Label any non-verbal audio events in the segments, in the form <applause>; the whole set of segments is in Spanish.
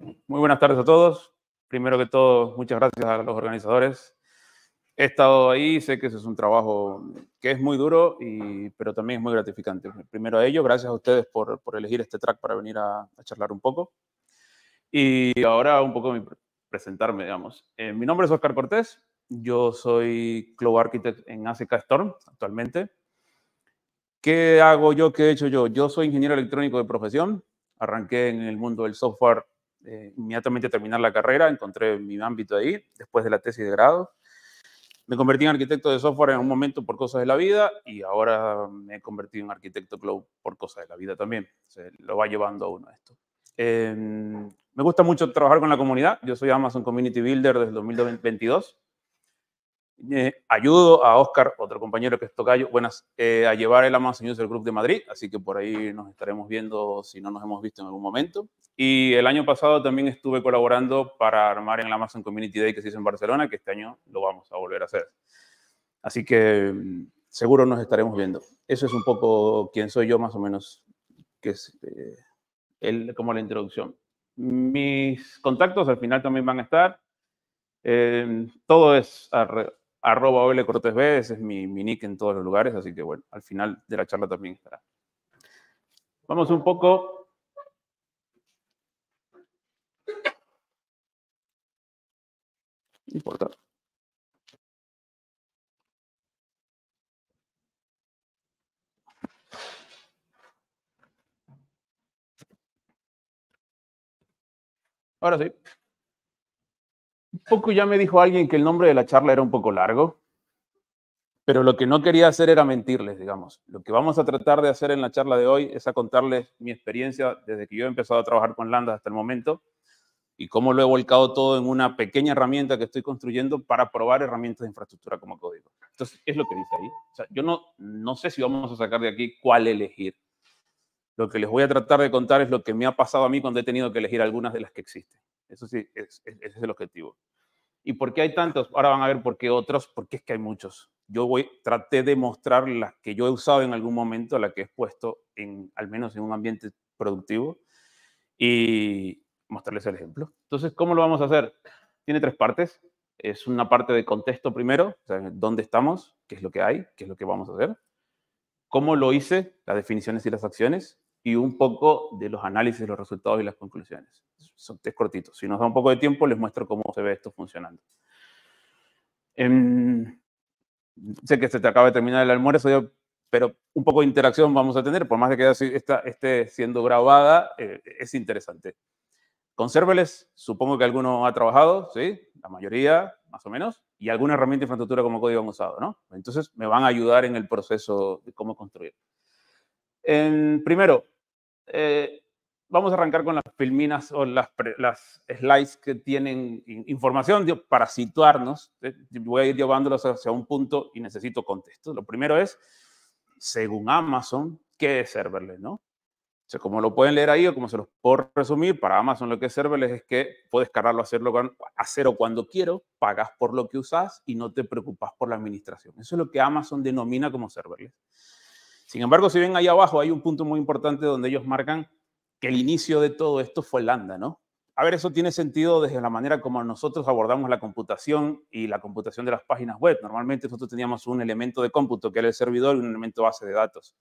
Muy buenas tardes a todos. Primero que todo, muchas gracias a los organizadores. He estado ahí, sé que eso es un trabajo que es muy duro, pero también es muy gratificante. Primero a ellos, gracias a ustedes por, elegir este track para venir a, charlar un poco. Y ahora un poco presentarme, digamos. Eh, mi nombre es Oscar Cortés, yo soy Cloud Architect en ACK Storm actualmente. ¿Qué hago yo? ¿Qué he hecho yo? Yo soy ingeniero electrónico de profesión. Arranqué en el mundo del software eh, inmediatamente terminar la carrera, encontré mi ámbito ahí, después de la tesis de grado. Me convertí en arquitecto de software en un momento por cosas de la vida y ahora me he convertido en arquitecto cloud por cosas de la vida también. Se lo va llevando a uno esto. Em, me gusta mucho trabajar con la comunidad. Yo soy Amazon Community Builder desde 2022. Eh, ayudo a Oscar, otro compañero que es Tocayo, buenas, eh, a llevar el Amazon del Group de Madrid, así que por ahí nos estaremos viendo si no nos hemos visto en algún momento. Y el año pasado también estuve colaborando para armar en el Amazon Community Day que se hizo en Barcelona, que este año lo vamos a volver a hacer. Así que mm, seguro nos estaremos viendo. Eso es un poco quién soy yo, más o menos, que es eh, el, como la introducción. Mis contactos al final también van a estar. todo es alrededor arroba OL Cortés B, ese es mi, nick en todos los lugares, así que bueno, al final de la charla también estará. Vamos un poco. Ahora sí. Un poco ya me dijo alguien que el nombre de la charla era un poco largo, pero lo que no quería hacer era mentirles, digamos. Lo que vamos a tratar de hacer en la charla de hoy es a contarles mi experiencia desde que yo he empezado a trabajar con Landa hasta el momento y cómo lo he volcado todo en una pequeña herramienta que estoy construyendo para probar herramientas de infraestructura como código. Entonces, es lo que dice ahí. yo no, no sé si vamos a sacar de aquí cuál elegir. Lo que les voy a tratar de contar es lo que me ha pasado a mí cuando he tenido que elegir algunas de las que existen. Eso sí, ese es el objetivo. ¿Y por qué hay tantos? Ahora van a ver por qué otros, porque es que hay muchos. Yo voy, traté de mostrar las que yo he usado en algún momento, las que he puesto en, al menos en un ambiente productivo, y mostrarles el ejemplo. Entonces, ¿cómo lo vamos a hacer? Tiene tres partes. Es una parte de contexto primero, o dónde estamos, qué es lo que hay, qué es lo que vamos a hacer. ¿Cómo lo hice? Las definiciones y las acciones y un poco de los análisis, los resultados y las conclusiones. Son tres cortitos. Si nos da un poco de tiempo, les muestro cómo se ve esto funcionando. Em, sé que se te acaba de terminar el almuerzo, pero un poco de interacción vamos a tener, por más de que esta esté siendo grabada, eh, es interesante. Consérveles, supongo que alguno ha trabajado, ¿sí? La mayoría, más o menos, y alguna herramienta de infraestructura como código han usado, ¿no? Entonces me van a ayudar en el proceso de cómo construir. En, primero, eh, vamos a arrancar con las filminas o las, slides que tienen información para situarnos. Eh, voy a ir llevándolos hacia un punto y necesito contexto. Lo primero es, según Amazon, ¿qué es serverless? ¿no? O sea, como lo pueden leer ahí o como se los puedo resumir, para Amazon lo que es serverless es que puedes cargarlo, hacerlo cero cuando quiero, pagas por lo que usas y no te preocupas por la administración. Eso es lo que Amazon denomina como serverless. Sin embargo, si ven ahí abajo, hay un punto muy importante donde ellos marcan que el inicio de todo esto fue Lambda, ¿no? A ver, eso tiene sentido desde la manera como nosotros abordamos la computación y la computación de las páginas web. Normalmente nosotros teníamos un elemento de cómputo, que era el servidor, y un elemento base de datos.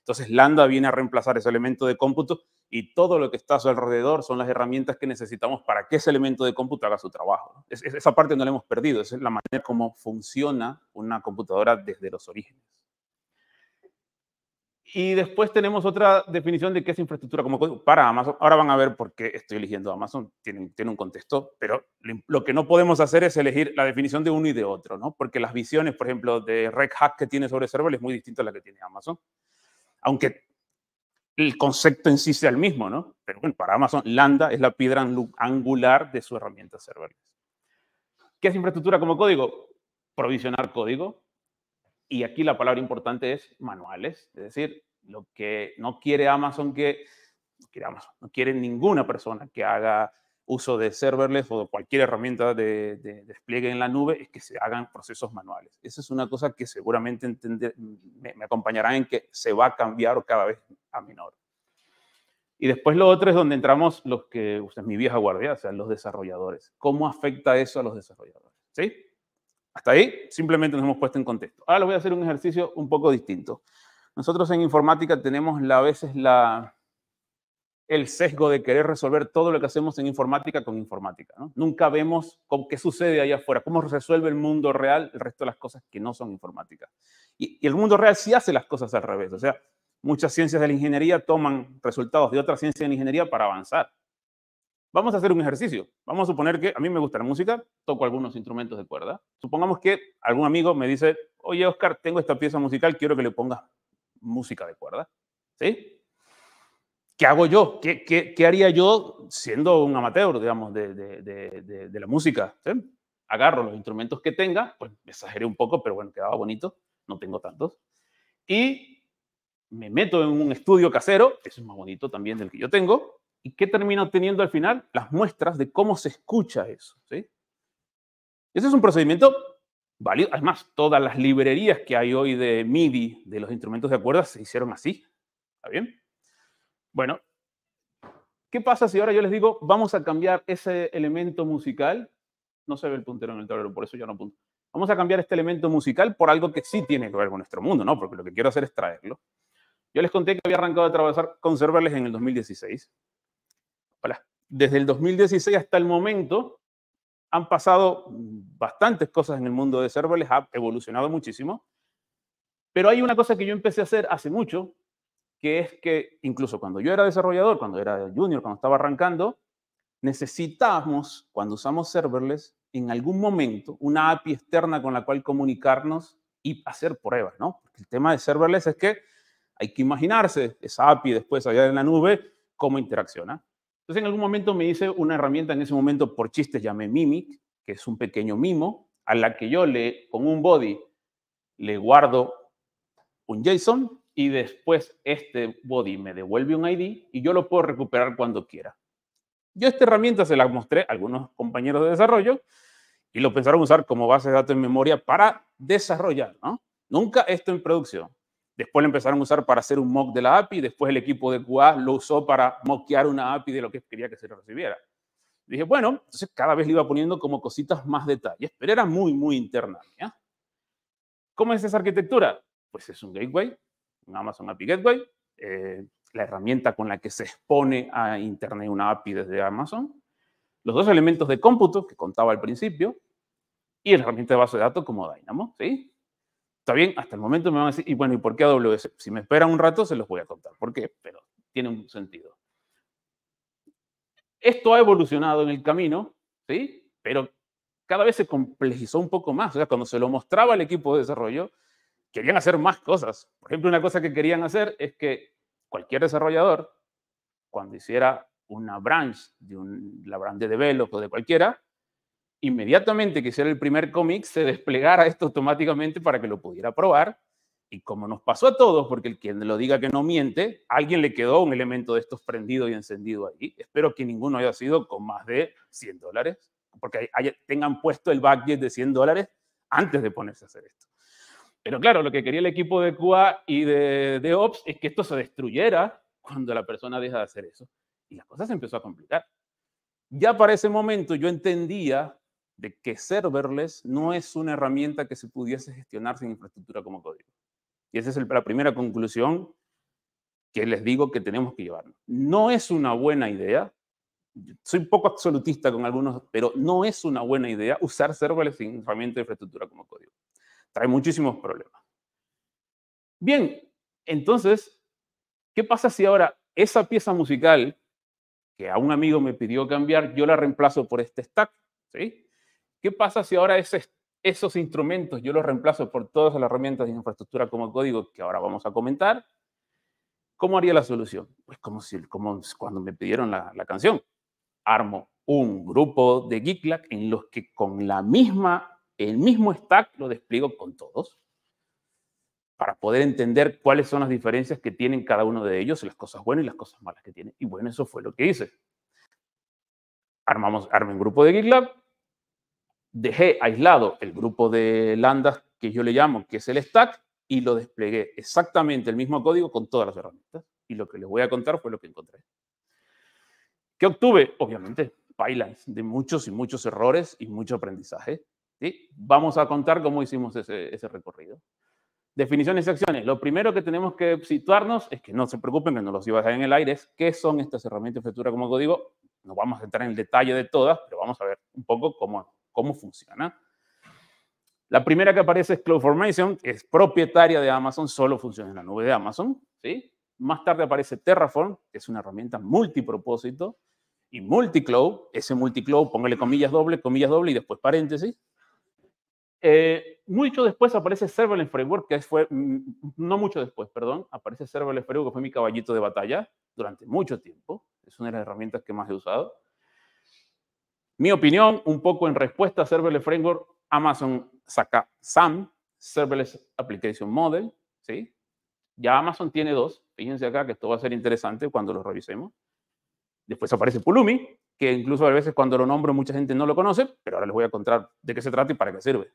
Entonces, Lambda viene a reemplazar ese elemento de cómputo y todo lo que está a su alrededor son las herramientas que necesitamos para que ese elemento de cómputo haga su trabajo. esa parte no la hemos perdido, es la manera como funciona una computadora desde los orígenes. Y después tenemos otra definición de qué es infraestructura como código para Amazon. Ahora van a ver por qué estoy eligiendo Amazon. Tiene, un contexto, pero lo que no podemos hacer es elegir la definición de uno y de otro, ¿no? Porque las visiones, por ejemplo, de Red Hat que tiene sobre server es muy distinta a la que tiene Amazon. Aunque el concepto en sí sea el mismo, ¿no? Pero bueno, para Amazon, Lambda es la piedra angular de su herramienta serverless. ¿Qué es infraestructura como código? Provisionar código, y aquí la palabra importante es manuales, es decir, lo que no quiere Amazon que, no quiere Amazon, no quiere ninguna persona que haga uso de serverless o cualquier herramienta de, despliegue en la nube es que se hagan procesos manuales. Esa es una cosa que seguramente me, acompañará acompañarán en que se va a cambiar cada vez a menor. Y después lo otro es donde entramos los que, usted es mi vieja guardia, o sea, los desarrolladores. ¿Cómo afecta eso a los desarrolladores? ¿Sí? Hasta ahí simplemente nos hemos puesto en contexto. Ahora les voy a hacer un ejercicio un poco distinto. Nosotros en informática tenemos a veces la, el sesgo de querer resolver todo lo que hacemos en informática con informática. Nunca vemos qué sucede allá afuera, cómo resuelve el mundo real el resto de las cosas que no son informática. Y, y el mundo real sí hace las cosas al revés. O sea, muchas ciencias de la ingeniería toman resultados de otras ciencias de la ingeniería para avanzar. Vamos a hacer un ejercicio. Vamos a suponer que a mí me gusta la música, toco algunos instrumentos de cuerda. Supongamos que algún amigo me dice, oye Oscar, tengo esta pieza musical, quiero que le pongas música de cuerda. ¿Sí? ¿Qué hago yo? ¿Qué, haría yo siendo un amateur, digamos, de, la música? Agarro los instrumentos que tenga, pues exageré un poco, pero bueno, quedaba bonito, no tengo tantos. Y me meto en un estudio casero, eso es más bonito también del que yo tengo. ¿Y qué termino obteniendo al final? Las muestras de cómo se escucha eso. ¿sí? Ese es un procedimiento Además, todas las librerías que hay hoy de MIDI, de los instrumentos de cuerdas, se hicieron así. ¿Está bien? Bueno, ¿qué pasa si ahora yo les digo, vamos a cambiar ese elemento musical? No se ve el puntero en el tablero, por eso yo no apunto. Vamos a cambiar este elemento musical por algo que sí tiene que ver con nuestro mundo, ¿no? Porque lo que quiero hacer es traerlo. Yo les conté que había arrancado a trabajar con en el 2016. Hola. Desde el 2016 hasta el momento, han pasado bastantes cosas en el mundo de serverless, ha evolucionado muchísimo, pero hay una cosa que yo empecé a hacer hace mucho, que es que incluso cuando yo era desarrollador, cuando era junior, cuando estaba arrancando, necesitamos, cuando usamos serverless, en algún momento una API externa con la cual comunicarnos y hacer pruebas, ¿no? Porque el tema de serverless es que hay que imaginarse esa API después allá en la nube, cómo interacciona. Entonces en algún momento me hice una herramienta, en ese momento por chistes llamé Mimic, que es un pequeño mimo, a la que yo le, con un body, le guardo un JSON y después este body me devuelve un ID y yo lo puedo recuperar cuando quiera. Yo esta herramienta se la mostré a algunos compañeros de desarrollo y lo pensaron usar como base de datos en memoria para desarrollar, ¿no? Nunca esto en producción. Después lo empezaron a usar para hacer un mock de la API, y después el equipo de QA lo usó para mockear una API de lo que quería que se recibiera. Dije, bueno, entonces cada vez le iba poniendo como cositas más detalles, pero era muy, muy interna. ¿Cómo es esa arquitectura? Pues es un gateway, un Amazon API Gateway, eh, la herramienta con la que se expone a Internet una API desde Amazon, los dos elementos de cómputo que contaba al principio y la herramienta de base de datos como Dynamo, ¿sí? Está bien, hasta el momento me van a decir, y bueno, ¿y por qué AWS? Si me esperan un rato, se los voy a contar. ¿Por qué? Pero tiene un sentido. Esto ha evolucionado en el camino, ¿sí? Pero cada vez se complejizó un poco más. O sea, cuando se lo mostraba al equipo de desarrollo, querían hacer más cosas. Por ejemplo, una cosa que querían hacer es que cualquier desarrollador, cuando hiciera una branch, de un, la branch de develop o de cualquiera, inmediatamente que hiciera el primer cómic, se desplegara esto automáticamente para que lo pudiera probar. Y como nos pasó a todos, porque el quien lo diga que no miente, alguien le quedó un elemento de estos prendido y encendido ahí. Espero que ninguno haya sido con más de 100 dólares, porque tengan puesto el budget de 100 dólares antes de ponerse a hacer esto. Pero claro, lo que quería el equipo de QA y de, de Ops es que esto se destruyera cuando la persona deja de hacer eso. Y la cosa se empezó a complicar. Ya para ese momento yo entendía de que serverless no es una herramienta que se pudiese gestionar sin infraestructura como código. Y esa es la primera conclusión que les digo que tenemos que llevarnos. No es una buena idea, soy poco absolutista con algunos, pero no es una buena idea usar serverless sin herramienta de infraestructura como código. Trae muchísimos problemas. Bien, entonces, ¿qué pasa si ahora esa pieza musical que a un amigo me pidió cambiar, yo la reemplazo por este stack? ¿Sí? ¿Qué pasa si ahora esos instrumentos yo los reemplazo por todas las herramientas de infraestructura como código que ahora vamos a comentar? ¿Cómo haría la solución? Pues como, si, como cuando me pidieron la, canción. Armo un grupo de GitLab en los que con la misma, el mismo stack lo despliego con todos para poder entender cuáles son las diferencias que tienen cada uno de ellos, las cosas buenas y las cosas malas que tienen. Y bueno, eso fue lo que hice. Armamos, armé un grupo de GitLab, dejé aislado el grupo de lambdas que yo le llamo, que es el stack, y lo desplegué exactamente el mismo código con todas las herramientas. Y lo que les voy a contar fue lo que encontré. ¿Qué obtuve? Obviamente, pipelines de muchos y muchos errores y mucho aprendizaje. Vamos a contar cómo hicimos ese, recorrido. Definiciones y acciones. Lo primero que tenemos que situarnos es que no se preocupen, que no los iba a dejar en el aire, es qué son estas herramientas de como código. No vamos a entrar en el detalle de todas, pero vamos a ver un poco cómo cómo funciona. La primera que aparece es CloudFormation, es propietaria de Amazon, solo funciona en la nube de Amazon. Más tarde aparece Terraform, que es una herramienta multipropósito, y multicloud, ese multicloud, póngale comillas doble, comillas doble y después paréntesis. Eh, mucho después aparece Serverless Framework, que fue, mm, no mucho después, perdón, aparece Serverless Framework, que fue mi caballito de batalla durante mucho tiempo. Es una de las herramientas que más he usado. Mi opinión, un poco en respuesta a Serverless Framework, Amazon saca SAM, Serverless Application Model, ¿sí? Ya Amazon tiene dos, fíjense acá que esto va a ser interesante cuando lo revisemos. Después aparece Pulumi, que incluso a veces cuando lo nombro mucha gente no lo conoce, pero ahora les voy a contar de qué se trata y para qué sirve.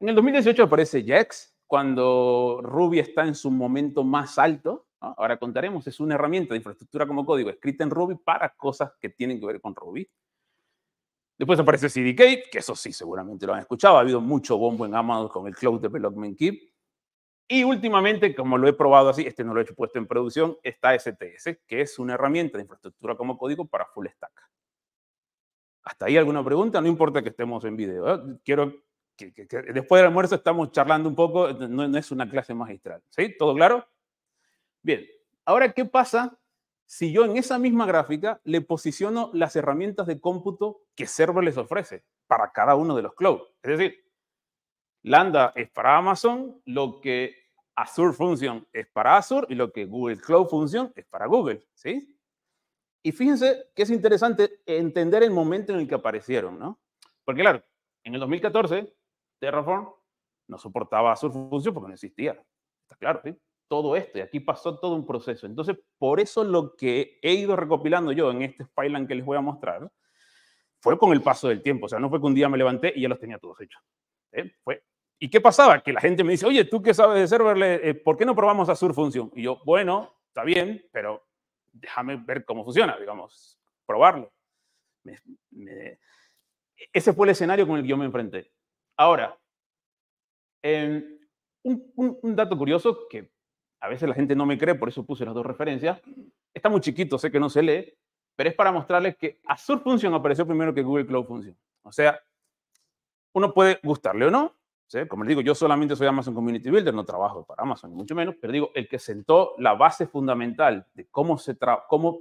En el 2018 aparece Jax, cuando Ruby está en su momento más alto, Ahora contaremos, es una herramienta de infraestructura como código escrita en Ruby para cosas que tienen que ver con Ruby. Después aparece CDK, que eso sí, seguramente lo han escuchado. Ha habido mucho bombo en Amazon con el Cloud Development Keep. Y últimamente, como lo he probado así, este no lo he puesto en producción, está STS, que es una herramienta de infraestructura como código para full stack. ¿Hasta ahí alguna pregunta? No importa que estemos en video. ¿eh? Quiero que, después del almuerzo estamos charlando un poco, no es una clase magistral. ¿Sí? ¿Todo claro? Bien, ahora, ¿qué pasa si yo en esa misma gráfica le posiciono las herramientas de cómputo que Server les ofrece para cada uno de los clouds? Es decir, Lambda es para Amazon, lo que Azure Function es para Azure y lo que Google Cloud Function es para Google, ¿sí? Y fíjense que es interesante entender el momento en el que aparecieron, ¿no? Porque claro, en el 2014 Terraform no soportaba Azure Function porque no existía, está claro, ¿sí? todo esto y aquí pasó todo un proceso. Entonces, por eso lo que he ido recopilando yo en este Spyland que les voy a mostrar fue con el paso del tiempo. O sea, no fue que un día me levanté y ya los tenía todos hechos. ¿eh? ¿Y qué pasaba? Que la gente me dice, oye, tú qué sabes de serverless, eh, ¿por qué no probamos Azure Function? Y yo, bueno, está bien, pero déjame ver cómo funciona, digamos, probarlo. Ese fue el escenario con el que yo me enfrenté. Ahora, em, un dato curioso que a veces la gente no me cree, por eso puse las dos referencias. Está muy chiquito, sé que no se lee, pero es para mostrarles que Azure Function apareció primero que Google Cloud Function. O sea, uno puede gustarle o no. Como les digo, yo solamente soy Amazon Community Builder, no trabajo para Amazon, ni mucho menos, pero digo, el que sentó la base fundamental de cómo, se cómo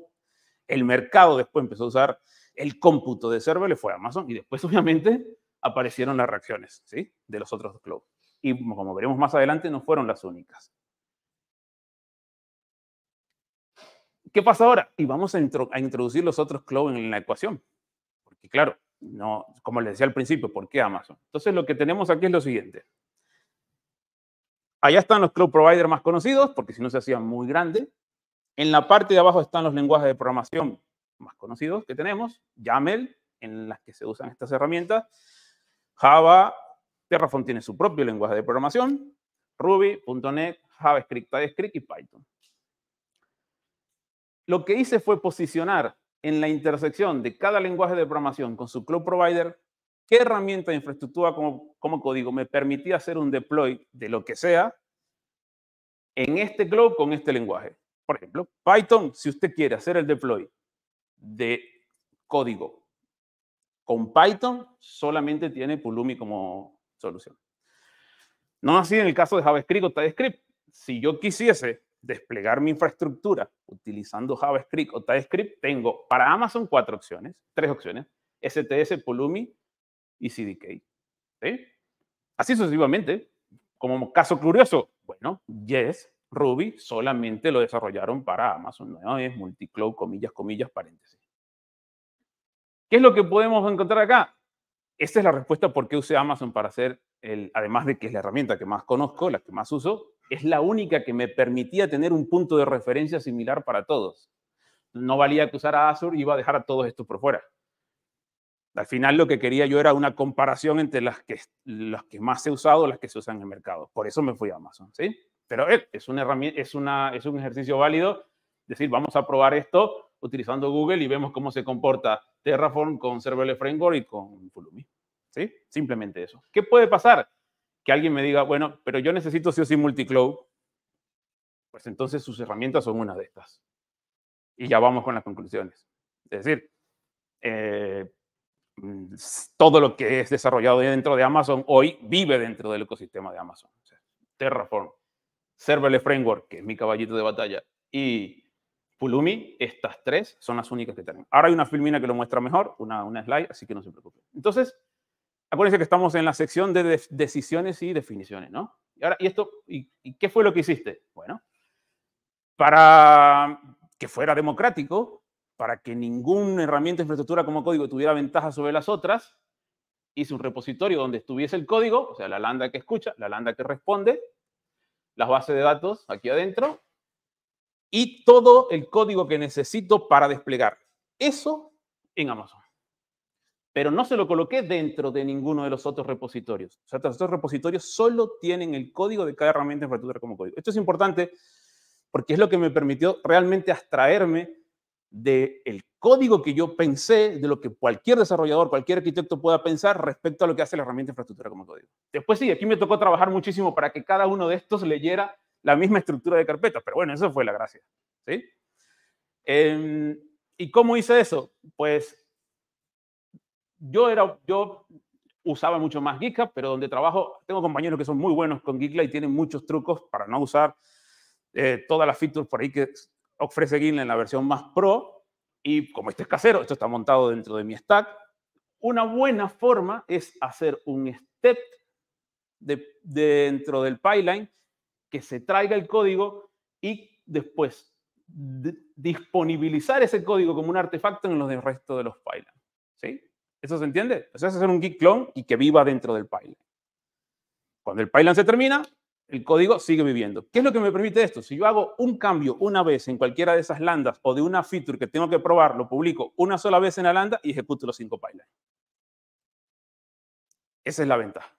el mercado después empezó a usar el cómputo de serverless fue Amazon y después, <laughs> obviamente, aparecieron las reacciones ¿sí? de los otros cloud. Y como veremos más adelante, no fueron las únicas. ¿Qué pasa ahora? Y vamos a, introducir los otros cloud en la ecuación. Porque claro, no, como les decía al principio, ¿por qué Amazon? Entonces lo que tenemos aquí es lo siguiente. Allá están los cloud providers más conocidos, porque si no se hacían muy grandes. En la parte de abajo están los lenguajes de programación más conocidos que tenemos, YAML, en las que se usan estas herramientas. Java, Terraform tiene su propio lenguaje de programación, Ruby, .NET, JavaScript, TypeScript y Python. Lo que hice fue posicionar en la intersección de cada lenguaje de programación con su cloud provider qué herramienta de infraestructura como, código me permitía hacer un deploy de lo que sea en este cloud con este lenguaje. Por ejemplo, Python, si usted quiere hacer el deploy de código con Python, solamente tiene Pulumi como solución. No así en el caso de JavaScript o TypeScript. Si yo quisiese desplegar mi infraestructura utilizando JavaScript o TypeScript, tengo para Amazon cuatro opciones, tres opciones, STS, Pulumi y CDK. Así sucesivamente, como caso curioso, bueno, Yes, Ruby solamente lo desarrollaron para Amazon, no es multicloud, comillas, comillas, paréntesis. ¿Qué es lo que podemos encontrar acá? Esta es la respuesta por qué usé Amazon para hacer, el, además de que es la herramienta que más conozco, la que más uso, es la única que me permitía tener un punto de referencia similar para todos. No valía que usara Azure, iba a dejar a todos estos por fuera. Al final lo que quería yo era una comparación entre las que, las que más he usado, las que se usan en el mercado. Por eso me fui a Amazon, ¿sí? Pero eh, es, una es, una, es un ejercicio válido decir, vamos a probar esto utilizando Google y vemos cómo se comporta Terraform con Serverless Framework y con Pulumi. ¿Sí? Simplemente eso. ¿Qué puede pasar? que alguien me diga, bueno, pero yo necesito sí o sí multicloud, pues entonces sus herramientas son una de estas. Y ya vamos con las conclusiones. Es decir, eh, mm, todo lo que es desarrollado dentro de Amazon hoy vive dentro del ecosistema de Amazon. Terraform, Serverless Framework, que es mi caballito de batalla, y Pulumi, estas tres son las únicas que tenemos. Ahora hay una filmina que lo muestra mejor, una, una slide, así que no se preocupen. Entonces, acuérdense que estamos en la sección de, decisiones y definiciones, ¿no? Y esto? qué fue lo que hiciste? Bueno, para que fuera democrático, para que ninguna herramienta de infraestructura como código tuviera ventaja sobre las otras, hice un repositorio donde estuviese el código, o sea, la lambda que escucha, la lambda que responde, las bases de datos aquí adentro y todo el código que necesito para desplegar. Eso en Amazon pero no se lo coloqué dentro de ninguno de los otros repositorios. O sea, los repositorios solo tienen el código de cada herramienta infraestructura como código. Esto es importante porque es lo que me permitió realmente abstraerme del código que yo pensé, de lo que cualquier desarrollador, cualquier arquitecto pueda pensar respecto a lo que hace la herramienta infraestructura como código. Después sí, aquí me tocó trabajar muchísimo para que cada uno de estos leyera la misma estructura de carpetas, pero bueno, eso fue la gracia. ¿sí? Em, ¿Y cómo hice eso? Pues yo era, yo usaba mucho más GitHub, pero donde trabajo tengo compañeros que son muy buenos con GitLab y tienen muchos trucos para no usar eh, todas las features por ahí que ofrece GitLab en la versión más pro. Y como este es casero, esto está montado dentro de mi stack. Una buena forma es hacer un step de, dentro del pipeline que se traiga el código y después disponibilizar ese código como un artefacto en los del resto de los pipelines. ¿sí? ¿Eso se entiende? O sea, hacer un git clone y que viva dentro del pipeline. Cuando el pipeline se termina, el código sigue viviendo. ¿Qué es lo que me permite esto? Si yo hago un cambio una vez en cualquiera de esas landas o de una feature que tengo que probar, lo publico una sola vez en la landa y ejecuto los cinco pipelines. Esa es la ventaja.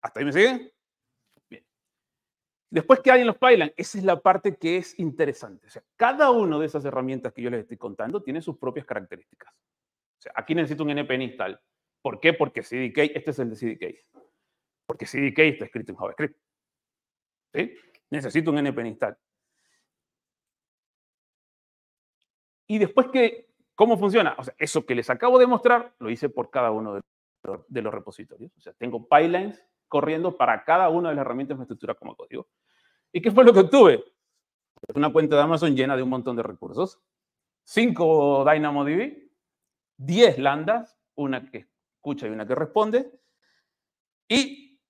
¿Hasta ahí me siguen? Bien. Después, ¿qué hay en los pipelines? Esa es la parte que es interesante. O sea, cada una de esas herramientas que yo les estoy contando tiene sus propias características aquí necesito un NPN install. ¿Por qué? Porque CDK, este es el de CDK. Porque CDK está escrito en JavaScript. ¿Sí? Necesito un NPN install. Y después que, ¿cómo funciona? O sea, eso que les acabo de mostrar, lo hice por cada uno de los, repositorios. O sea, tengo pipelines corriendo para cada una de las herramientas de estructura como código. ¿Y qué fue lo que obtuve? Una cuenta de Amazon llena de un montón de recursos. Cinco DynamoDB 10 landas, una que escucha y una que responde. Y,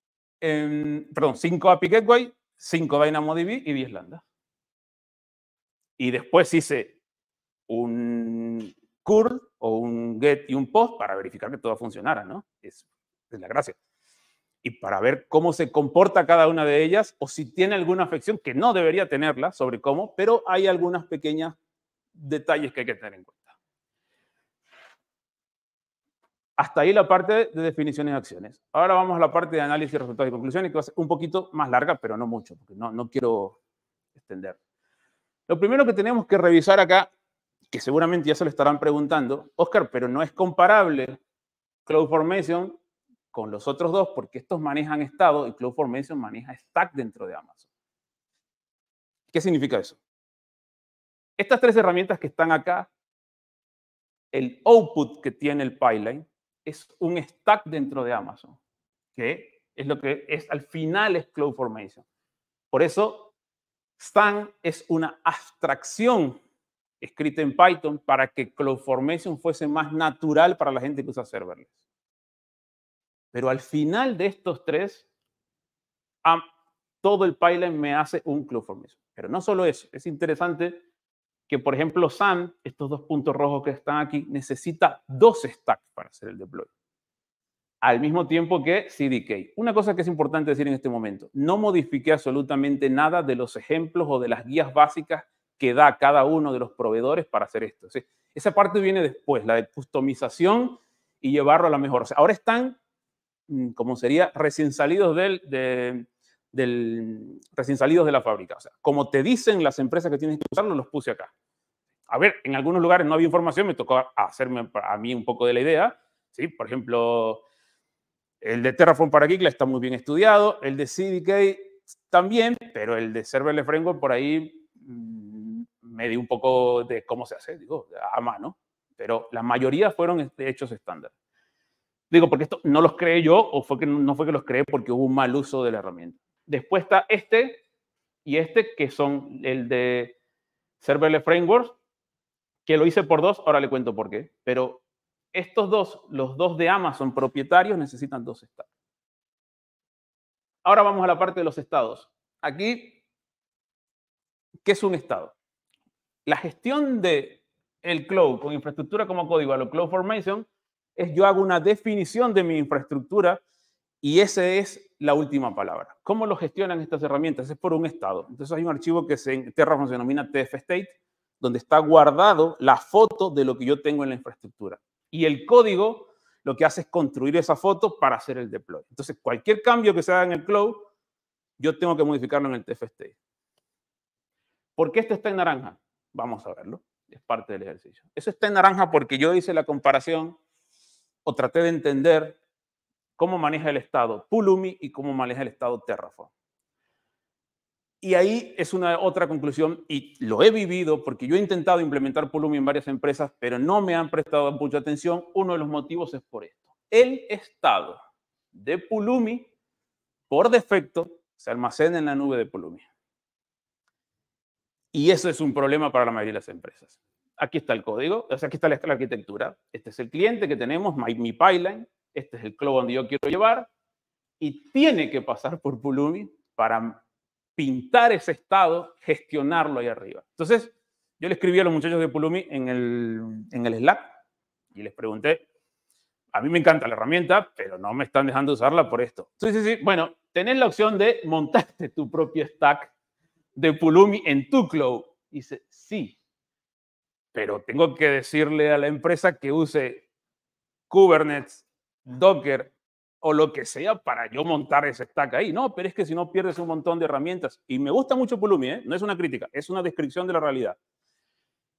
eh, perdón, 5 API Gateway, 5 DynamoDB y 10 landas. Y después hice un curl o un get y un post para verificar que todo funcionara, ¿no? Es, la gracia. Y para ver cómo se comporta cada una de ellas o si tiene alguna afección, que no debería tenerla sobre cómo, pero hay algunas pequeñas detalles que hay que tener en cuenta. Hasta ahí la parte de definiciones de acciones. Ahora vamos a la parte de análisis, resultados y conclusiones, que va a ser un poquito más larga, pero no mucho, porque no, no quiero extender. Lo primero que tenemos que revisar acá, que seguramente ya se lo estarán preguntando, Oscar, pero no es comparable CloudFormation con los otros dos, porque estos manejan estado y CloudFormation maneja stack dentro de Amazon. ¿Qué significa eso? Estas tres herramientas que están acá, el output que tiene el pipeline, es un stack dentro de Amazon, que es lo que es al final es CloudFormation. Por eso, Stan es una abstracción escrita en Python para que CloudFormation fuese más natural para la gente que usa serverless. Pero al final de estos tres, todo el pipeline me hace un CloudFormation. Pero no solo eso, es interesante que, por ejemplo, SAN, estos dos puntos rojos que están aquí, necesita dos stacks para hacer el deploy. Al mismo tiempo que CDK. Una cosa que es importante decir en este momento, no modifique absolutamente nada de los ejemplos o de las guías básicas que da cada uno de los proveedores para hacer esto. Esa parte viene después, la de customización y llevarlo a la mejor. ahora están, mm, como sería, recién salidos del, del recién salidos de la fábrica. O sea, como te dicen las empresas que tienen que usarlo, los puse acá. A ver, en algunos lugares no había información, me tocó hacerme a mí un poco de la idea. ¿sí? Por ejemplo, el de Terraform para Kikla está muy bien estudiado, el de CDK también, pero el de Serverless Framework por ahí mm, me dio un poco de cómo se hace, digo, a mano. Pero la mayoría fueron hechos estándar. Digo, porque esto no los creé yo o fue que no fue que los creé porque hubo un mal uso de la herramienta. Después está este y este, que son el de Serverless Frameworks, que lo hice por dos, ahora le cuento por qué. Pero estos dos, los dos de Amazon propietarios, necesitan dos estados. Ahora vamos a la parte de los estados. Aquí, ¿qué es un estado? La gestión del el cloud con infraestructura como código a lo cloud formation es yo hago una definición de mi infraestructura y ese es la última palabra. ¿Cómo lo gestionan estas herramientas? Es por un estado. Entonces hay un archivo que se, en Terraform se denomina TFState, donde está guardado la foto de lo que yo tengo en la infraestructura. Y el código lo que hace es construir esa foto para hacer el deploy. Entonces, cualquier cambio que se haga en el cloud, yo tengo que modificarlo en el TFState. ¿Por qué esto está en naranja? Vamos a verlo. Es parte del ejercicio. Eso está en naranja porque yo hice la comparación o traté de entender cómo maneja el Estado Pulumi y cómo maneja el Estado Terraform. Y ahí es una otra conclusión, y lo he vivido porque yo he intentado implementar Pulumi en varias empresas, pero no me han prestado mucha atención. Uno de los motivos es por esto. El estado de Pulumi, por defecto, se almacena en la nube de Pulumi. Y eso es un problema para la mayoría de las empresas. Aquí está el código, o sea, aquí está la, arquitectura. Este es el cliente que tenemos, my, mi pipeline este es el club donde yo quiero llevar, y tiene que pasar por Pulumi para pintar ese estado, gestionarlo ahí arriba. Entonces, yo le escribí a los muchachos de Pulumi en el, en el Slack y les pregunté, a mí me encanta la herramienta, pero no me están dejando usarla por esto. Sí, sí, sí, bueno, tenés la opción de montarte tu propio stack de Pulumi en tu cloud. dice, sí, pero tengo que decirle a la empresa que use Kubernetes Docker o lo que sea para yo montar ese stack ahí. No, pero es que si no pierdes un montón de herramientas. Y me gusta mucho Pulumi, ¿eh? no es una crítica, es una descripción de la realidad.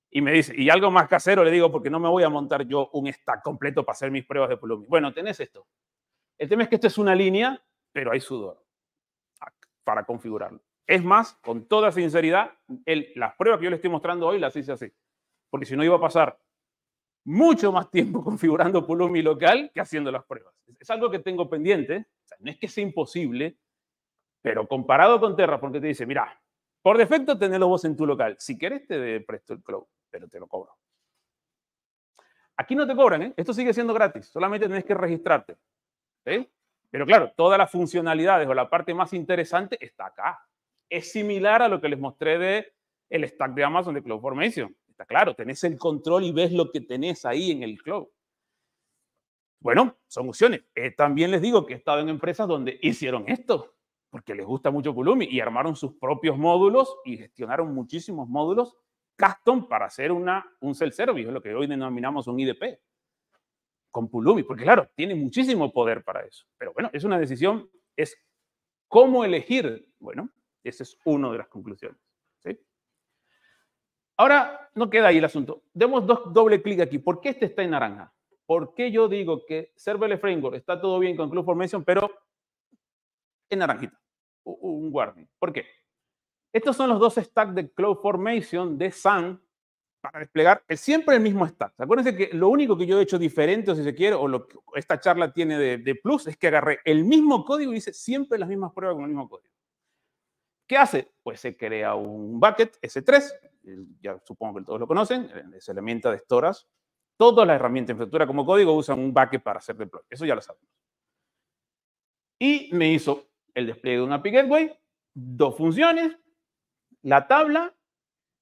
Y me dice, y algo más casero le digo, porque no me voy a montar yo un stack completo para hacer mis pruebas de Pulumi. Bueno, tenés esto. El tema es que esto es una línea, pero hay sudor para configurarlo. Es más, con toda sinceridad, las pruebas que yo le estoy mostrando hoy las hice así. Porque si no iba a pasar mucho más tiempo <laughs> configurando Pulumi local que haciendo las pruebas. Es algo que tengo pendiente. no es que sea imposible, pero comparado con Terra, porque te dice, mira, por defecto tenelo vos en tu local. Si querés, te presto el cloud, pero te lo cobro. Aquí no te cobran, ¿eh? Esto sigue siendo gratis. Solamente tenés que registrarte. Pero claro, todas las funcionalidades o la parte más interesante está acá. Es similar a lo que les mostré de el stack de Amazon de Formation. Está claro, tenés el control y ves lo que tenés ahí en el club. Bueno, son opciones. Eh, también les digo que he estado en empresas donde hicieron esto, porque les gusta mucho Pulumi y armaron sus propios módulos y gestionaron muchísimos módulos custom para hacer una, un self-service, lo que hoy denominamos un IDP, con Pulumi, porque claro, tiene muchísimo poder para eso. Pero bueno, es una decisión, es cómo elegir. Bueno, esa es una de las conclusiones. Ahora no queda ahí el asunto. Demos dos, doble clic aquí. ¿Por qué este está en naranja? ¿Por qué yo digo que Serverless Framework está todo bien con CloudFormation, pero en naranjita? Un warning. ¿Por qué? Estos son los dos stacks de CloudFormation de Sun para desplegar Es siempre el mismo stack. Acuérdense que lo único que yo he hecho diferente, o si se quiere, o lo que esta charla tiene de, de plus, es que agarré el mismo código y hice siempre las mismas pruebas con el mismo código. ¿Qué hace? Pues se crea un bucket S3, ya supongo que todos lo conocen, es herramienta de estoras. Todas las herramientas de infraestructura como código usan un bucket para hacer deploy, eso ya lo sabemos. Y me hizo el despliegue de un API Gateway, dos funciones, la tabla,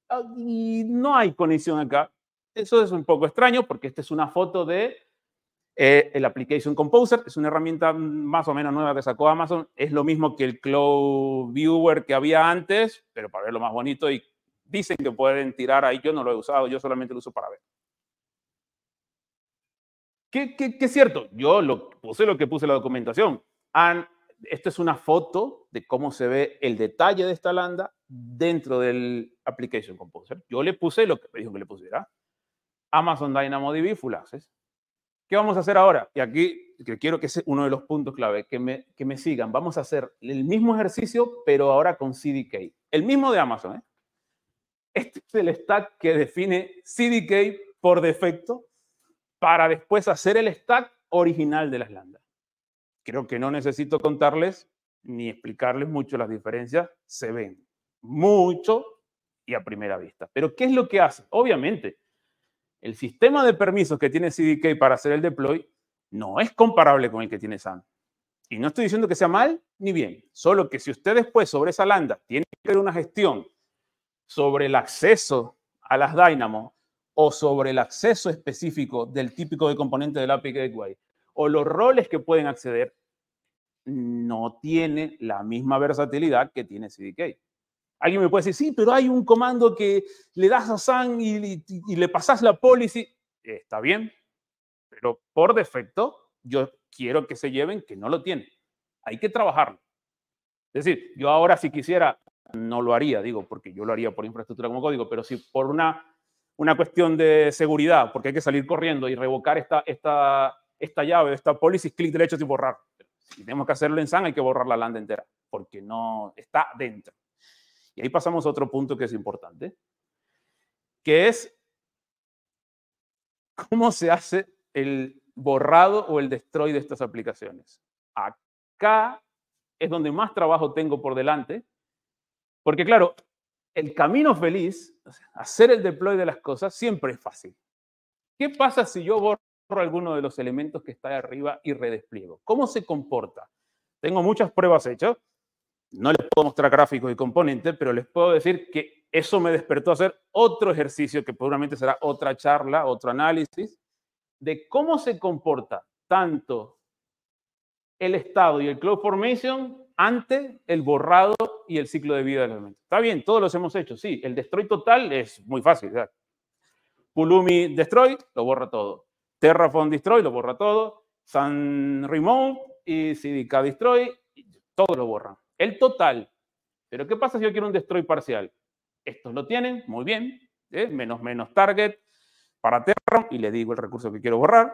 ah, y no hay conexión acá. Eso es un poco extraño porque esta es una foto de eh, el Application Composer es una herramienta más o menos nueva que sacó Amazon. Es lo mismo que el Cloud Viewer que había antes, pero para verlo más bonito y dicen que pueden tirar ahí. Yo no lo he usado, yo solamente lo uso para ver. ¿Qué, es cierto? Yo lo, puse lo que puse en la documentación. Esta esto es una foto de cómo se ve el detalle de esta landa dentro del Application Composer. Yo le puse lo que me dijo que le pusiera. Amazon DynamoDB Full Access. ¿Qué vamos a hacer ahora? Y aquí que quiero que sea uno de los puntos clave, que me, que me sigan. Vamos a hacer el mismo ejercicio, pero ahora con CDK. El mismo de Amazon. ¿eh? Este es el stack que define CDK por defecto para después hacer el stack original de las landas Creo que no necesito contarles ni explicarles mucho las diferencias. Se ven mucho y a primera vista. Pero ¿qué es lo que hace? Obviamente, el sistema de permisos que tiene CDK para hacer el deploy no es comparable con el que tiene SAN. Y no estoy diciendo que sea mal ni bien, solo que si usted después sobre esa lambda tiene que hacer una gestión sobre el acceso a las Dynamo o sobre el acceso específico del típico de componente del API Gateway o los roles que pueden acceder, no tiene la misma versatilidad que tiene CDK. Alguien me puede decir, sí, pero hay un comando que le das a SAN y, le pasas la policy. Está bien, pero por defecto yo quiero que se lleven que no lo tienen. Hay que trabajarlo. Es decir, yo ahora si quisiera, no lo haría, digo, porque yo lo haría por infraestructura como código, pero si por una, una cuestión de seguridad, porque hay que salir corriendo y revocar esta, esta, esta llave, esta policy, clic derecho y borrar. Si tenemos que hacerlo en SAN, hay que borrar la landa entera, porque no está dentro. Y ahí pasamos a otro punto que es importante, que es cómo se hace el borrado o el destroy de estas aplicaciones. Acá es donde más trabajo tengo por delante, porque claro, el camino feliz, hacer el deploy de las cosas, siempre es fácil. ¿Qué pasa si yo borro alguno de los elementos que está arriba y redespliego? ¿Cómo se comporta? Tengo muchas pruebas hechas no les puedo mostrar gráficos y componentes, pero les puedo decir que eso me despertó a hacer otro ejercicio que probablemente será otra charla, otro análisis, de cómo se comporta tanto el estado y el cloud formation ante el borrado y el ciclo de vida del elemento. Está bien, todos los hemos hecho, sí. El destroy total es muy fácil. Pulumi destroy, lo borra todo. Terraform destroy, lo borra todo. Sun remote y CDK destroy, todo lo borran el total. Pero ¿qué pasa si yo quiero un destroy parcial? Estos lo tienen, muy bien, ¿eh? menos menos target para Terraform y le digo el recurso que quiero borrar.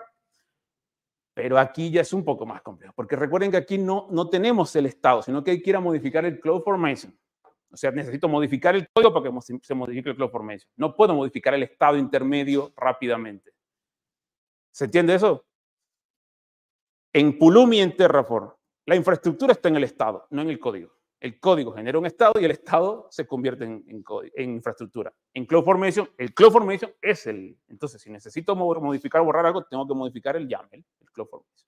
Pero aquí ya es un poco más complejo, porque recuerden que aquí no, no tenemos el estado, sino que hay que ir a modificar el cloud formation. O sea, necesito modificar el todo para que se modifique el cloud formation. No puedo modificar el estado intermedio rápidamente. ¿Se entiende eso? En Pulumi y en Terraform la infraestructura está en el Estado, no en el código. El código genera un Estado y el Estado se convierte en, infraestructura. En CloudFormation, el CloudFormation es el. Entonces, si necesito modificar o borrar algo, tengo que modificar el YAML, el CloudFormation.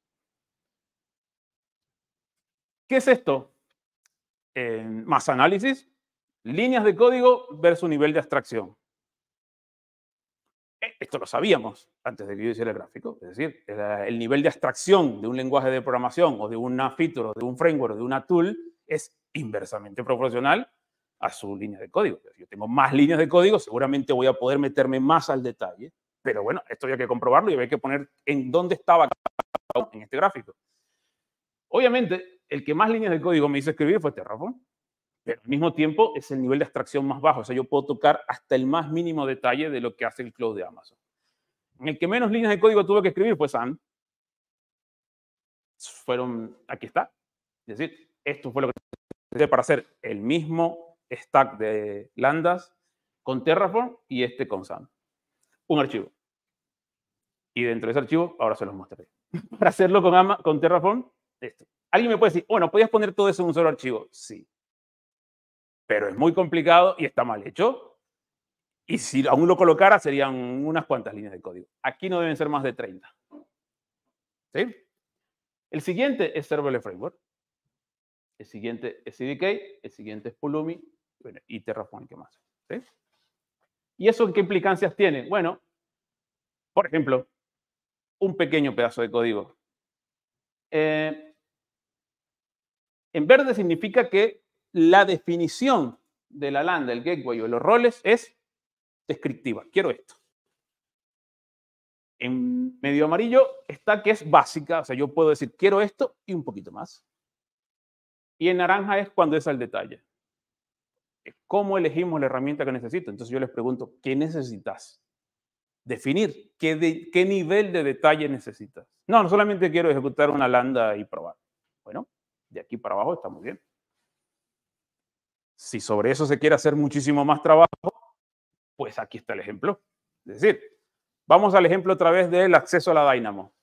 ¿Qué es esto? Eh, más análisis, líneas de código versus nivel de abstracción. E, esto lo sabíamos antes de que yo hiciera el gráfico. Es decir, el nivel de abstracción de un lenguaje de programación o de una feature o de un framework o de una tool es inversamente proporcional a su línea de código. Si yo tengo más líneas de código, seguramente voy a poder meterme más al detalle. Pero bueno, esto había que comprobarlo y había que poner en dónde estaba en este gráfico. Obviamente, el que más líneas de código me hizo escribir fue Terraform. Pero al mismo tiempo es el nivel de abstracción más bajo. O sea, yo puedo tocar hasta el más mínimo detalle de lo que hace el cloud de Amazon. En el que menos líneas de código tuve que escribir, pues San, fueron, aquí está. Es decir, esto fue lo que hice para hacer el mismo stack de Landas con Terraform y este con San, Un archivo. Y dentro de ese archivo, ahora se los mostraré. <laughs> para hacerlo con, con Terraform, esto. Alguien me puede decir, bueno, ¿podías poner todo eso en un solo archivo? Sí pero es muy complicado y está mal hecho. Y si aún lo colocara, serían unas cuantas líneas de código. Aquí no deben ser más de 30. ¿Sí? El siguiente es Serverless Framework. El siguiente es CDK. El siguiente es Pulumi. Bueno, y Terraform, ¿qué más? ¿Sí? ¿Y eso qué implicancias tiene? Bueno, por ejemplo, un pequeño pedazo de código. Eh, en verde significa que la definición de la landa, el gateway o los roles es descriptiva. Quiero esto. En medio amarillo está que es básica, o sea, yo puedo decir quiero esto y un poquito más. Y en naranja es cuando es al detalle. ¿Cómo elegimos la herramienta que necesito? Entonces yo les pregunto, ¿qué necesitas? Definir qué, qué nivel de detalle necesitas. No, no solamente quiero ejecutar una landa y probar. Bueno, de aquí para abajo está muy bien. Si sobre eso se quiere hacer muchísimo más trabajo, pues aquí está el ejemplo. Es decir, vamos al ejemplo a través del acceso a la Dynamo.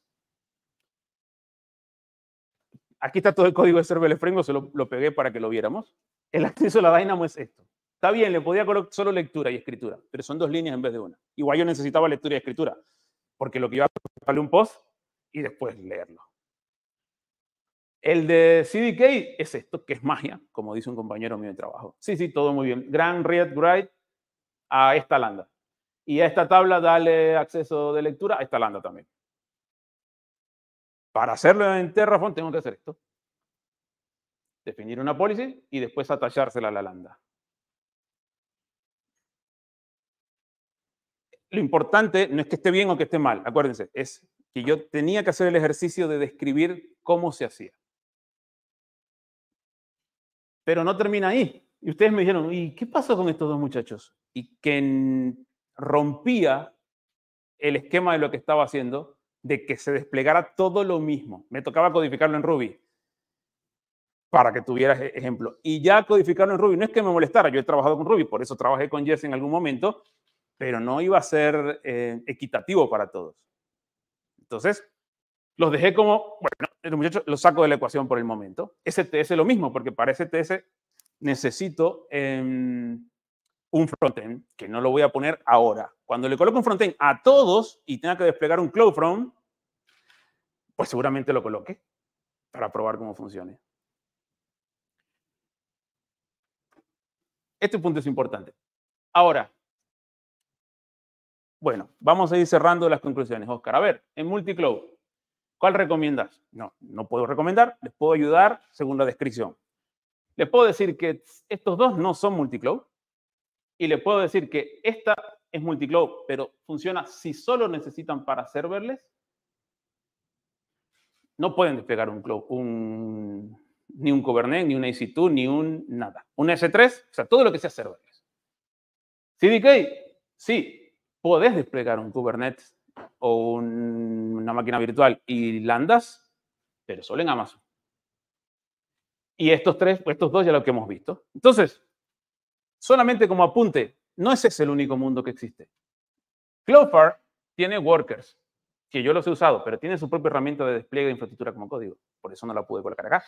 Aquí está todo el código de serverless framework, se lo, pegué para que lo viéramos. El acceso a la Dynamo es esto. Está bien, le podía colocar solo lectura y escritura, pero son dos líneas en vez de una. Igual yo necesitaba lectura y escritura, porque lo que iba a darle un post y después leerlo. El de CDK es esto, que es magia, como dice un compañero mío de trabajo. Sí, sí, todo muy bien. Gran Read Write a esta landa. Y a esta tabla dale acceso de lectura a esta landa también. Para hacerlo en Terraform tengo que hacer esto. Definir una policy y después atallársela a la landa. Lo importante no es que esté bien o que esté mal, acuérdense, es que yo tenía que hacer el ejercicio de describir cómo se hacía. Pero no termina ahí. Y ustedes me dijeron, ¿y qué pasó con estos dos muchachos? Y que rompía el esquema de lo que estaba haciendo, de que se desplegara todo lo mismo. Me tocaba codificarlo en Ruby para que tuvieras e-, ejemplo. Y ya codificarlo en Ruby, no es que me molestara, yo he trabajado con Ruby, por eso trabajé con Jess en algún momento, pero no iba a ser eh, equitativo para todos. Entonces, los dejé como, bueno, los muchachos lo saco de la ecuación por el momento. STS lo mismo, porque para STS necesito em, un frontend, que no lo voy a poner ahora. Cuando le coloque un frontend a todos y tenga que desplegar un CloudFront, pues seguramente lo coloque para probar cómo funcione. Este punto es importante. Ahora, bueno, vamos a ir cerrando las conclusiones, Oscar. A ver, en multicloud, ¿Cuál recomiendas? No, no puedo recomendar, les puedo ayudar según la descripción. Les puedo decir que estos dos no son multicloud y les puedo decir que esta es multicloud, pero funciona si solo necesitan para serverless. No pueden desplegar un cloud, ni un Kubernetes, ni un ac 2 ni un nada. Un S3, o sea, todo lo que sea serverless. CDK, sí, podés desplegar un Kubernetes o una máquina virtual y Landas, pero solo en Amazon. Y estos tres, estos dos ya lo que hemos visto. Entonces, solamente como apunte, no ese es el único mundo que existe. Cloudflare tiene workers, que yo los he usado, pero tiene su propia herramienta de despliegue de infraestructura como código. Por eso no la pude colocar acá.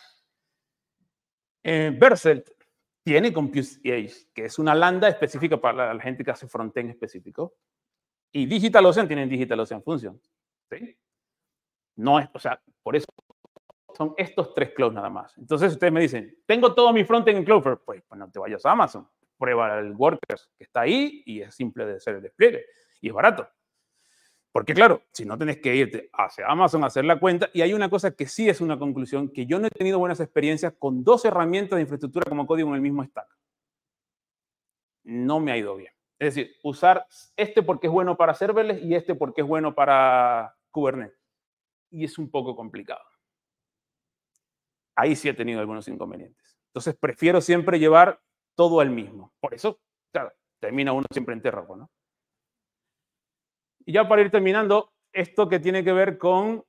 Eh, tiene Compute Edge, que es una lambda específica para la gente que hace frontend específico y DigitalOcean tienen DigitalOcean Function. ¿sí? No es, o sea, por eso son estos tres clouds nada más. Entonces ustedes me dicen, tengo todo mi frontend en Cloudflare. Pues, bueno, pues, no te vayas a Amazon. Prueba el Workers que está ahí y es simple de hacer el despliegue y es barato. Porque claro, si no tenés que irte hacia Amazon a hacer la cuenta, y hay una cosa que sí es una conclusión, que yo no he tenido buenas experiencias con dos herramientas de infraestructura como código en el mismo stack. No me ha ido bien. Es decir, usar este porque es bueno para serverless y este porque es bueno para Kubernetes. Y es un poco complicado. Ahí sí he tenido algunos inconvenientes. Entonces prefiero siempre llevar todo al mismo. Por eso, termina uno siempre en Terraform. ¿no? Y ya para ir terminando, esto que tiene que ver con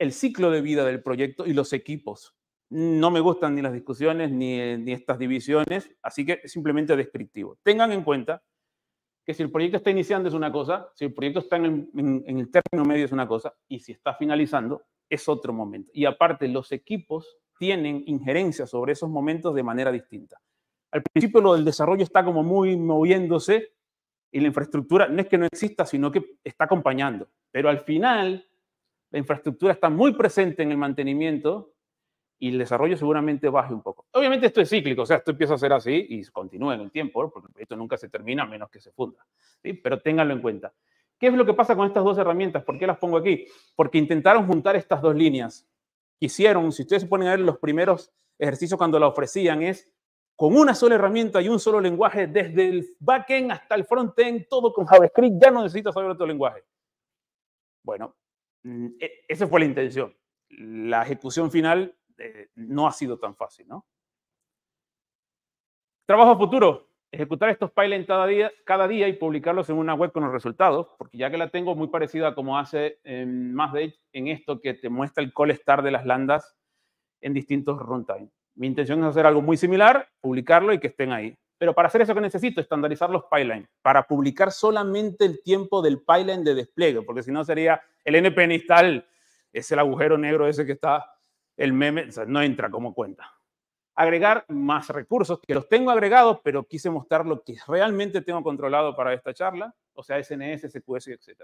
el ciclo de vida del proyecto y los equipos. No me gustan ni las discusiones ni, ni estas divisiones, así que simplemente descriptivo. Tengan en cuenta que si el proyecto está iniciando es una cosa, si el proyecto está en el, término medio es una cosa, y si está finalizando es otro momento. Y aparte, los equipos tienen injerencia sobre esos momentos de manera distinta. Al principio lo del desarrollo está como muy moviéndose y la infraestructura no es que no exista, sino que está acompañando. Pero al final, la infraestructura está muy presente en el mantenimiento y el desarrollo seguramente baje un poco. Obviamente esto es cíclico, o sea, esto empieza a ser así y continúa en el tiempo, porque esto nunca se termina a menos que se funda. ¿sí? Pero ténganlo en cuenta. ¿Qué es lo que pasa con estas dos herramientas? ¿Por qué las pongo aquí? Porque intentaron juntar estas dos líneas. quisieron si ustedes se ponen a ver los primeros ejercicios cuando la ofrecían, es con una sola herramienta y un solo lenguaje, desde el backend hasta el frontend, todo con JavaScript, ya no necesitas saber otro lenguaje. Bueno, mm, e, esa fue la intención. La ejecución final eh, no ha sido tan fácil, ¿no? Trabajo futuro, ejecutar estos pipelines cada día, y publicarlos en una web con los resultados, porque ya que la tengo muy parecida como hace más de en esto que te muestra el call de las landas en distintos runtime. Mi intención es hacer algo muy similar, publicarlo y que estén ahí. Pero para hacer eso que necesito, estandarizar los pipelines, para publicar solamente el tiempo del pipeline de despliegue, porque si no sería el NPN install, es el agujero negro ese que está el meme no entra como cuenta. Agregar más recursos, que los tengo agregados, pero quise mostrar lo que realmente tengo controlado para esta charla, o sea, SNS, SQS, etc.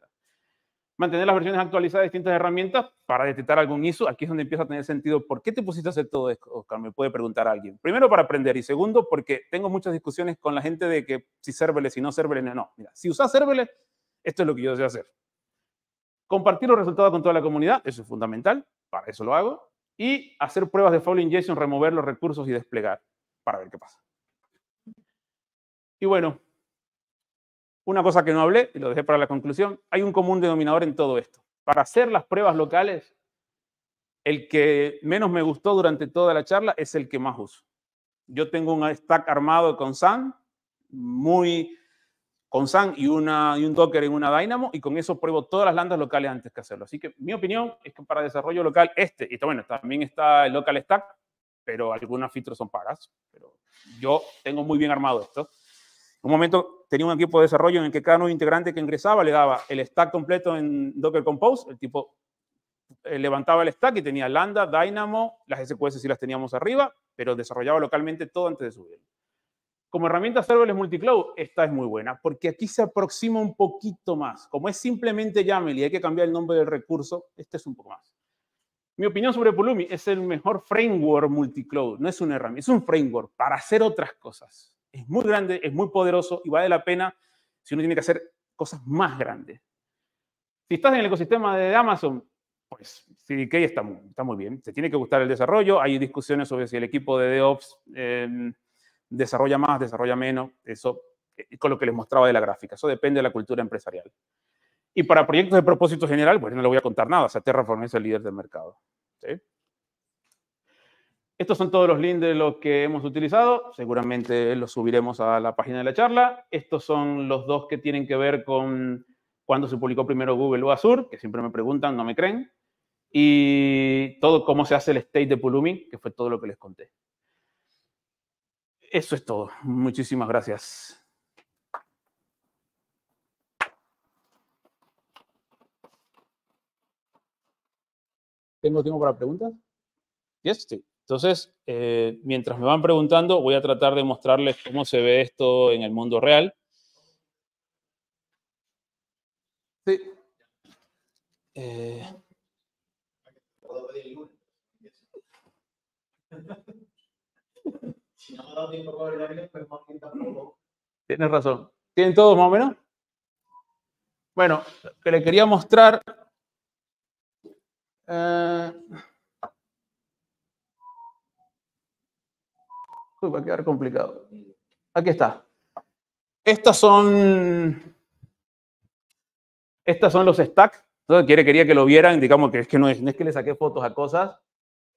Mantener las versiones actualizadas de distintas herramientas para detectar algún ISO. Aquí es donde empieza a tener sentido. ¿Por qué te pusiste a hacer todo esto, Oscar? Me puede preguntar alguien. Primero, para aprender. Y segundo, porque tengo muchas discusiones con la gente de que si Serverless, si no Serverless, no. Mira, si usas Serverless, esto es lo que yo sé hacer. Compartir los resultados con toda la comunidad, eso es fundamental, para eso lo hago y hacer pruebas de Fowler Injection, remover los recursos y desplegar para ver qué pasa. Y bueno, una cosa que no hablé y lo dejé para la conclusión, hay un común denominador en todo esto. Para hacer las pruebas locales, el que menos me gustó durante toda la charla es el que más uso. Yo tengo un stack armado con SAN, muy con SAN y, una, un Docker en una Dynamo y con eso pruebo todas las landas locales antes que hacerlo. Así que mi opinión es que para desarrollo local este, y bueno, también está el local stack, pero algunas filtros son pagas, pero yo tengo muy bien armado esto. En un momento tenía un equipo de desarrollo en el que cada nuevo integrante que ingresaba le daba el stack completo en Docker Compose, el tipo eh, levantaba el stack y tenía Lambda, Dynamo, las SQS sí las teníamos arriba, pero desarrollaba localmente todo antes de subirlo como herramienta serverless multicloud, esta es muy buena, porque aquí se aproxima un poquito más. Como es simplemente YAML y hay que cambiar el nombre del recurso, este es un poco más. Mi opinión sobre Pulumi es el mejor framework multicloud, no es una herramienta, es un framework para hacer otras cosas. Es muy grande, es muy poderoso y vale la pena si uno tiene que hacer cosas más grandes. Si estás en el ecosistema de Amazon, pues CDK está muy, está muy bien. Se tiene que gustar el desarrollo. Hay discusiones sobre si el equipo de DevOps em, desarrolla más, desarrolla menos, eso con lo que les mostraba de la gráfica, eso depende de la cultura empresarial. Y para proyectos de propósito general, pues no le voy a contar nada, o sea, Terraform es el líder del mercado. Estos son todos los links de los que hemos utilizado, seguramente los subiremos a la página de la charla. Estos son los dos que tienen que ver con cuando se publicó primero Google o Azure, que siempre me preguntan, no me creen. Y todo cómo se hace el state de Pulumi, que fue todo lo que les conté. Eso es todo. Muchísimas gracias. ¿Tengo tiempo para preguntas? Yes, sí. Entonces, eh, mientras me van preguntando, voy a tratar de mostrarles cómo se ve esto en el mundo real. Sí. Eh, si no tiempo para pues más Tienes razón. ¿Tienen todos más o menos? Bueno, que le quería mostrar. Eh, uy, va a quedar complicado. Aquí está. Estas son. Estas son los stacks. Entonces, quiere, quería que lo vieran. Digamos que es que no es, no es que le saqué fotos a cosas.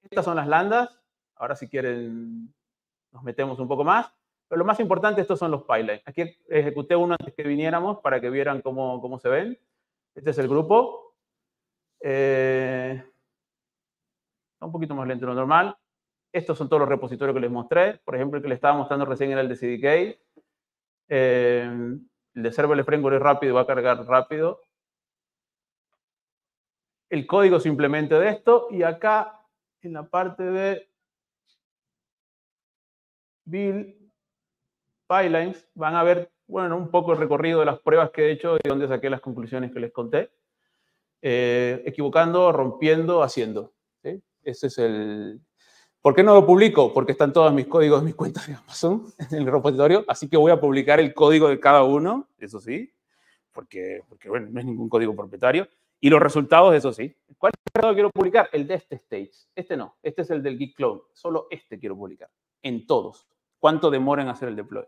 Estas son las landas. Ahora, si quieren nos metemos un poco más. Pero lo más importante, estos son los pipelines. Aquí ejecuté uno antes que viniéramos para que vieran cómo, se ven. Este es el grupo. Eh, está un poquito más lento de lo normal. Estos son todos los repositorios que les mostré. Por ejemplo, el que les estaba mostrando recién era el de CDK. Eh, el de serverless framework es rápido, va a cargar rápido. El código simplemente de esto. Y acá, en la parte de Bill Pylines, van a ver, bueno, un poco el recorrido de las pruebas que he hecho y donde saqué las conclusiones que les conté. Eh, equivocando, rompiendo, haciendo. Ese es el... ¿Por qué no lo publico? Porque están todos mis códigos de mis cuentas de Amazon <laughs> en el repositorio, así que voy a publicar el código de cada uno, eso sí, porque, porque bueno, no es ningún código propietario. Y los resultados, eso sí. ¿Cuál resultado quiero publicar? El de este stage. Este no, este es el del Git Clone. Solo este quiero publicar, en todos cuánto demora en hacer el deploy.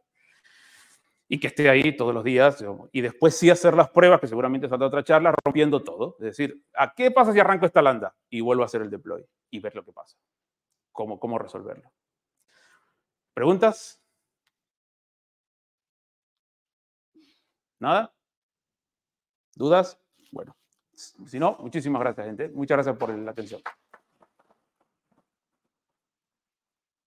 Y que esté ahí todos los días y después sí hacer las pruebas, que seguramente salta otra charla, rompiendo todo. Es decir, ¿a qué pasa si arranco esta lambda Y vuelvo a hacer el deploy y ver lo que pasa. Cómo, cómo resolverlo. ¿Preguntas? ¿Nada? ¿Dudas? Bueno, si no, muchísimas gracias, gente. Muchas gracias por la atención.